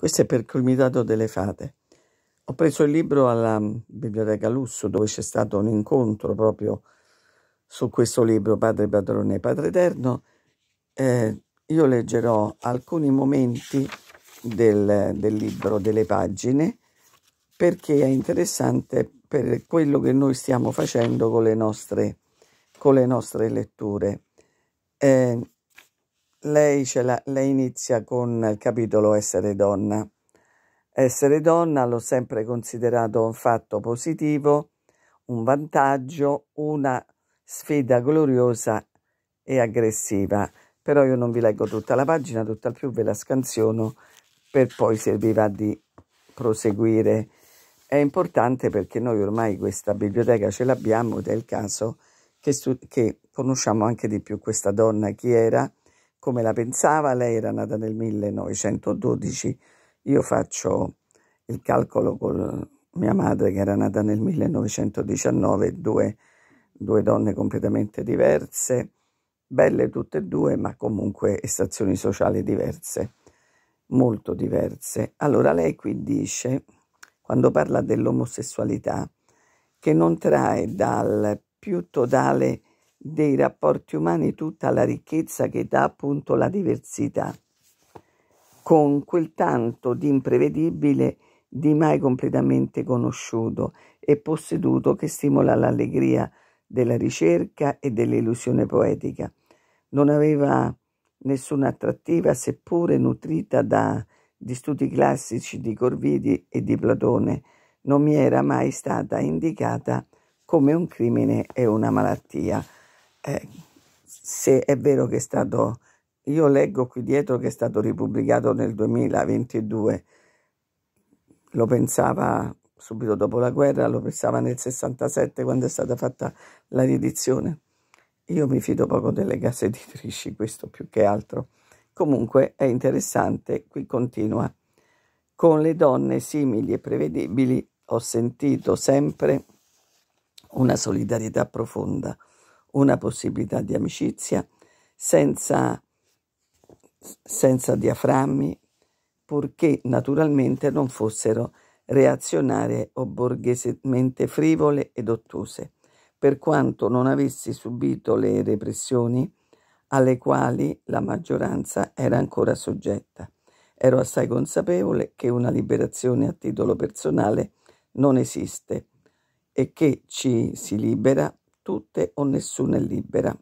Questo è per il Comitato delle Fate. Ho preso il libro alla Biblioteca Lusso dove c'è stato un incontro proprio su questo libro, Padre Padrone e Padre Eterno. Eh, io leggerò alcuni momenti del, del libro, delle pagine, perché è interessante per quello che noi stiamo facendo con le nostre, con le nostre letture. Eh, lei, la, lei, inizia con il capitolo essere donna. Essere donna l'ho sempre considerato un fatto positivo, un vantaggio, una sfida gloriosa e aggressiva. Però io non vi leggo tutta la pagina, tutt'al più ve la scansiono per poi serviva di proseguire. È importante perché noi ormai questa biblioteca ce l'abbiamo ed è il caso che, che conosciamo anche di più questa donna, chi era, come la pensava, lei era nata nel 1912, io faccio il calcolo con mia madre che era nata nel 1919, due, due donne completamente diverse, belle tutte e due, ma comunque stazioni sociali diverse, molto diverse. Allora lei qui dice, quando parla dell'omosessualità, che non trae dal più totale dei rapporti umani tutta la ricchezza che dà appunto la diversità, con quel tanto di imprevedibile di mai completamente conosciuto e posseduto che stimola l'allegria della ricerca e dell'illusione poetica. Non aveva nessuna attrattiva, seppure nutrita da, di studi classici di Corvidi e di Platone, non mi era mai stata indicata come un crimine e una malattia eh, se è vero che è stato, io leggo qui dietro che è stato ripubblicato nel 2022, lo pensava subito dopo la guerra, lo pensava nel 67 quando è stata fatta la riedizione. Io mi fido poco delle case editrici, questo più che altro. Comunque è interessante, qui continua. Con le donne simili e prevedibili ho sentito sempre una solidarietà profonda una possibilità di amicizia senza, senza diaframmi, purché naturalmente non fossero reazionarie o borghesemente frivole ed ottuse, per quanto non avessi subito le repressioni alle quali la maggioranza era ancora soggetta. Ero assai consapevole che una liberazione a titolo personale non esiste e che ci si libera tutte o nessuna è libera.